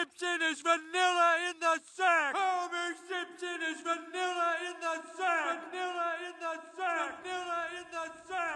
Simpson is vanilla in the sack. Homer Simpson is vanilla in the sack. Vanilla in the sack. Vanilla in the sack.